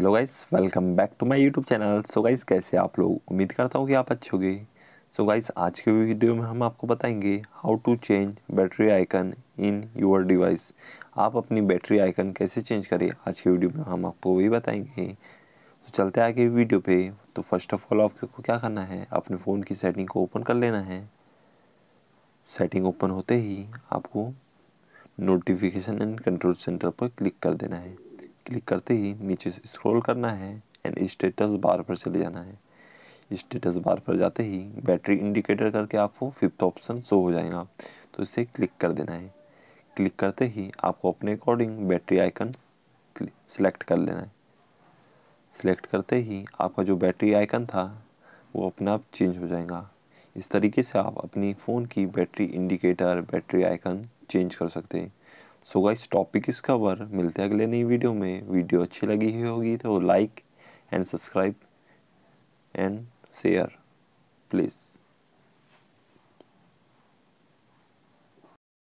hello guys welcome back to my YouTube channel so guys कैसे आप लोग उम्मीद करता हूँ कि आप अच्छे होंगे सो गाइस आज के वीडियो में हम आपको बताएंगे how to change battery icon in your device आप अपनी बैटरी आइकन कैसे चेंज करें आज के वीडियो में हम आपको वही बताएंगे तो चलते आगे वीडियो पर तो फर्स्ट ऑफ ऑल आपको क्या करना है अपने फ़ोन की सेटिंग को ओपन कर लेना है सेटिंग ओपन होते ही आपको नोटिफिकेशन एंड कंट्रोल सेंटर पर क्लिक कर देना है क्लिक करते ही नीचे से स्क्रॉल करना है एंड स्टेटस बार पर चले जाना है स्टेटस बार पर जाते ही बैटरी इंडिकेटर करके आपको फिफ्थ ऑप्शन शो हो जाएगा तो इसे क्लिक कर देना है क्लिक करते ही आपको अपने अकॉर्डिंग बैटरी आइकन सेलेक्ट कर लेना है सिलेक्ट करते ही आपका जो बैटरी आइकन था वो अपने आप चेंज हो जाएगा इस तरीके से आप अपनी फ़ोन की battery indicator battery icon change कर सकते हैं सो गाइस टॉपिक इस कवर मिलते हैं अगले नई वीडियो में वीडियो अच्छी लगी हुई होगी तो like and subscribe and share please